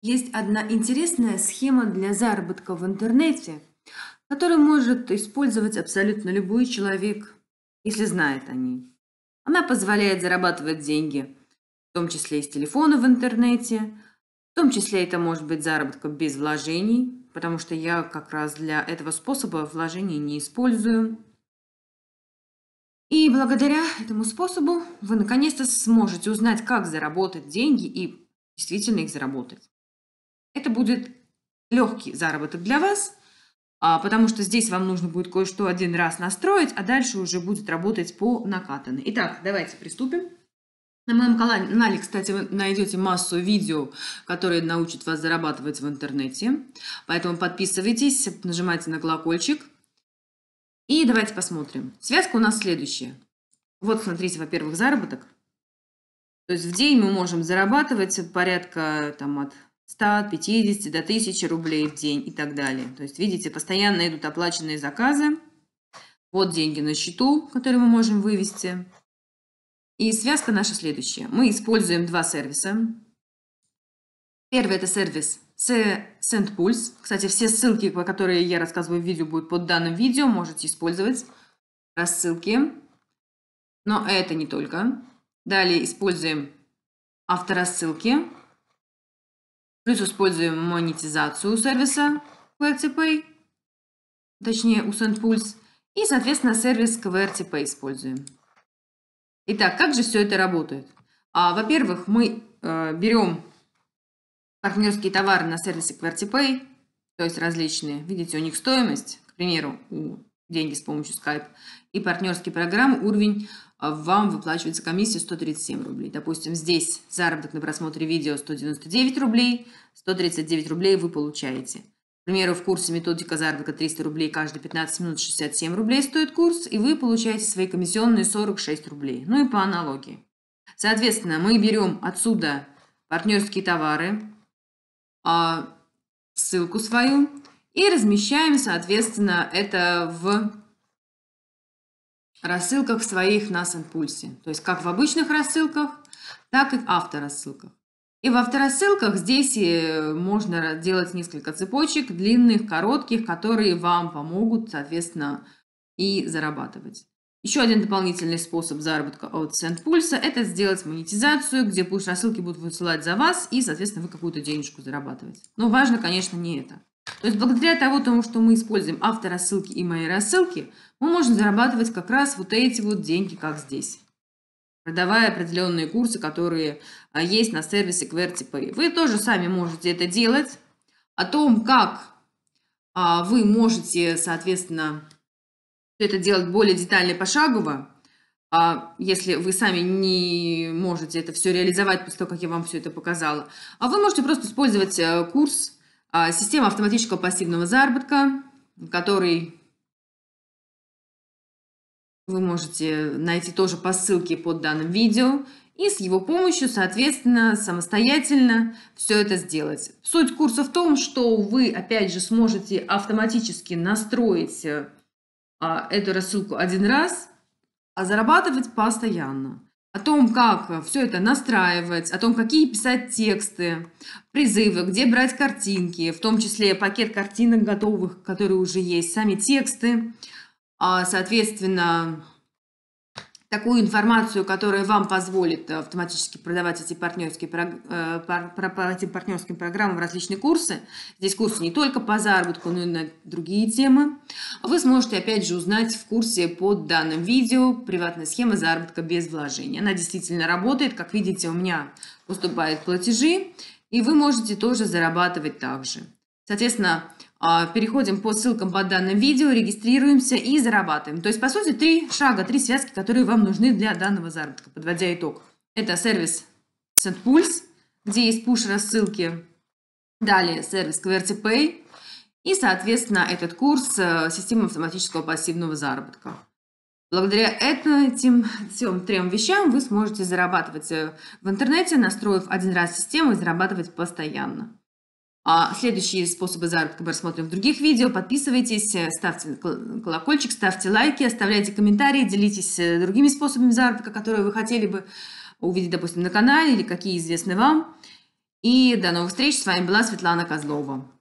Есть одна интересная схема для заработка в интернете, которую может использовать абсолютно любой человек, если знает о ней. Она позволяет зарабатывать деньги, в том числе из телефона в интернете, в том числе это может быть заработка без вложений, потому что я как раз для этого способа вложений не использую. И благодаря этому способу вы наконец-то сможете узнать, как заработать деньги и действительно их заработать. Это будет легкий заработок для вас, а, потому что здесь вам нужно будет кое-что один раз настроить, а дальше уже будет работать по накатанной. Итак, давайте приступим. На моем канале, кстати, вы найдете массу видео, которые научат вас зарабатывать в интернете. Поэтому подписывайтесь, нажимайте на колокольчик. И давайте посмотрим. Связка у нас следующая. Вот, смотрите, во-первых, заработок. То есть в день мы можем зарабатывать порядка там, от 100, 50 до 1000 рублей в день и так далее. То есть, видите, постоянно идут оплаченные заказы. Вот деньги на счету, которые мы можем вывести. И связка наша следующая. Мы используем два сервиса. Первый – это сервис SendPulse. Кстати, все ссылки, по которые я рассказываю в видео, будут под данным видео. Можете использовать рассылки. Но это не только. Далее используем авторассылки. Плюс ну используем монетизацию сервиса QWERTY точнее у SendPulse. И, соответственно, сервис QWERTY используем. Итак, как же все это работает? А, Во-первых, мы э, берем партнерские товары на сервисе QWERTY то есть различные. Видите, у них стоимость, к примеру, у деньги с помощью Skype и партнерские программы уровень а вам выплачивается комиссия 137 рублей. Допустим, здесь заработок на просмотре видео 199 рублей, 139 рублей вы получаете. К примеру, в курсе методика заработка 300 рублей, каждые 15 минут 67 рублей стоит курс, и вы получаете свои комиссионные 46 рублей. Ну и по аналогии. Соответственно, мы берем отсюда партнерские товары, а, ссылку свою, и размещаем, соответственно, это в рассылках своих на Санпульсе. То есть как в обычных рассылках, так и в авторассылках. И в авторассылках здесь э, можно делать несколько цепочек, длинных, коротких, которые вам помогут, соответственно, и зарабатывать. Еще один дополнительный способ заработка от Сент-Пульса это сделать монетизацию, где пусть рассылки будут высылать за вас, и, соответственно, вы какую-то денежку зарабатываете. Но важно, конечно, не это. То есть благодаря того, тому, что мы используем авторассылки и мои рассылки, мы можем зарабатывать как раз вот эти вот деньги, как здесь продавая определенные курсы, которые а, есть на сервисе QWERTY Вы тоже сами можете это делать. О том, как а, вы можете, соответственно, это делать более детально и пошагово, а если вы сами не можете это все реализовать после того, как я вам все это показала, а вы можете просто использовать э, курс а, система автоматического пассивного заработка, который вы можете найти тоже по ссылке под данным видео. И с его помощью, соответственно, самостоятельно все это сделать. Суть курса в том, что вы, опять же, сможете автоматически настроить а, эту рассылку один раз, а зарабатывать постоянно о том, как все это настраивать, о том, какие писать тексты, призывы, где брать картинки, в том числе пакет картинок готовых, которые уже есть, сами тексты, а, соответственно, такую информацию, которая вам позволит э, автоматически продавать эти партнерские, по э, этим партнерским программам различные курсы. Здесь курсы не только по заработку, но и на другие темы. Вы сможете опять же узнать в курсе под данным видео «Приватная схема заработка без вложений». Она действительно работает. Как видите, у меня поступают платежи, и вы можете тоже зарабатывать также. Соответственно, а, переходим по ссылкам под данным видео, регистрируемся и зарабатываем. То есть, по сути, три шага, три связки, которые вам нужны для данного заработка, подводя итог. Это сервис SendPulse, где есть пуш-рассылки, далее сервис QWERTY и, соответственно, этот курс э, системы автоматического пассивного заработка. Благодаря этим всем трем вещам вы сможете зарабатывать э, в интернете, настроив один раз систему и зарабатывать постоянно. А, следующие способы заработка мы рассмотрим в других видео. Подписывайтесь, э, ставьте колокольчик, ставьте лайки, оставляйте комментарии, делитесь э, другими способами заработка, которые вы хотели бы увидеть, допустим, на канале или какие известны вам. И до новых встреч. С вами была Светлана Козлова.